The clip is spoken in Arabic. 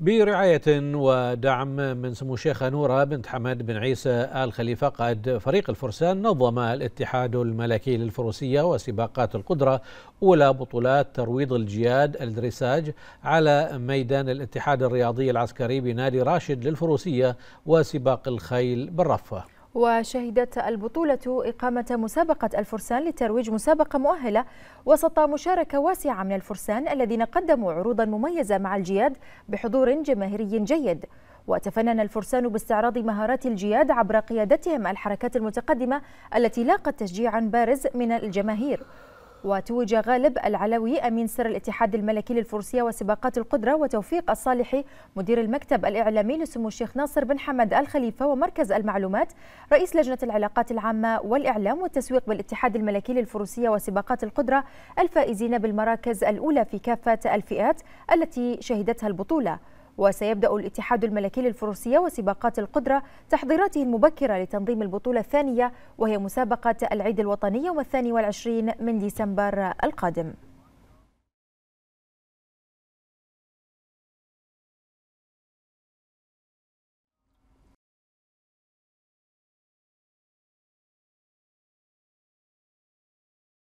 برعاية ودعم من سمو الشيخة نورة بنت حمد بن عيسى آل خليفة قائد فريق الفرسان نظم الاتحاد الملكي للفروسية وسباقات القدرة أولى بطولات ترويض الجياد الدريساج على ميدان الاتحاد الرياضي العسكري بنادي راشد للفروسية وسباق الخيل بالرفة وشهدت البطولة إقامة مسابقة الفرسان لترويج مسابقة مؤهلة وسط مشاركة واسعة من الفرسان الذين قدموا عروضا مميزة مع الجياد بحضور جماهيري جيد وتفنن الفرسان باستعراض مهارات الجياد عبر قيادتهم الحركات المتقدمة التي لاقت تشجيعا بارز من الجماهير وتوج غالب العلوي أمين سر الاتحاد الملكي للفروسية وسباقات القدرة وتوفيق الصالحي مدير المكتب الإعلامي لسمو الشيخ ناصر بن حمد الخليفة ومركز المعلومات رئيس لجنة العلاقات العامة والإعلام والتسويق بالاتحاد الملكي للفروسية وسباقات القدرة الفائزين بالمراكز الأولى في كافة الفئات التي شهدتها البطولة وسيبدأ الاتحاد الملكي للفروسية وسباقات القدرة تحضيراته المبكرة لتنظيم البطولة الثانية وهي مسابقة العيد الوطني والثاني والعشرين من ديسمبر القادم